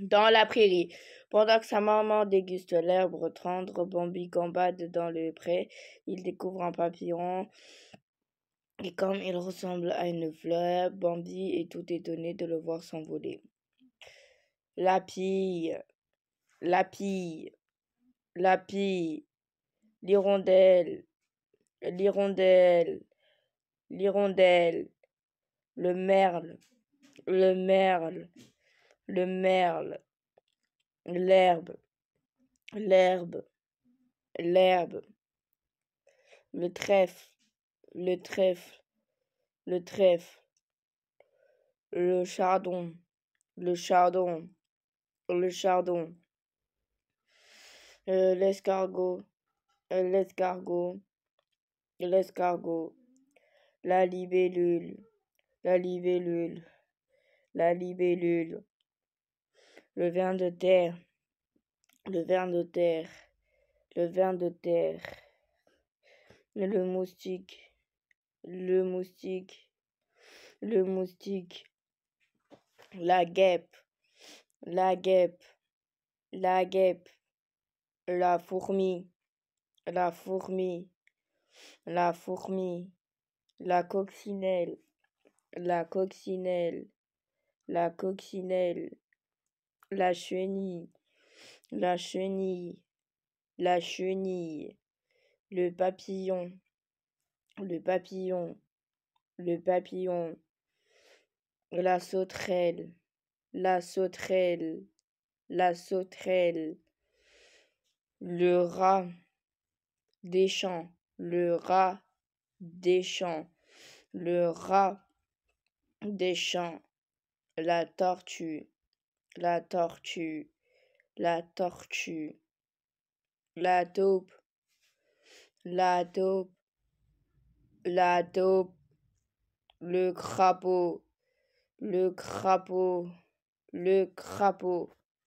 dans la prairie. Pendant que sa maman déguste l'herbe tendre, Bambi gambade dans le pré. Il découvre un papillon. Et comme il ressemble à une fleur, Bambi est tout étonné de le voir s'envoler. La pille, la pille, la pille, l'hirondelle, l'hirondelle, l'hirondelle, le merle, le merle, le merle, l'herbe, l'herbe, l'herbe, le trèfle, le trèfle, le trèfle, le chardon, le chardon, le chardon, euh, l'escargot, euh, l'escargot, l'escargot, la libellule, la libellule, la libellule, le vin de terre, le vin de terre, le vin de terre, le moustique, le moustique, le moustique, la guêpe, la guêpe, la guêpe, la fourmi, la fourmi, la fourmi, la coccinelle, la coccinelle, la coccinelle la chenille, la chenille, la chenille. Le papillon, le papillon, le papillon. La sauterelle, la sauterelle, la sauterelle. Le rat des champs, le rat des champs, le rat des champs. La tortue, la tortue, la tortue, la dope, la dope, la dope, le crapaud, le crapaud, le crapaud.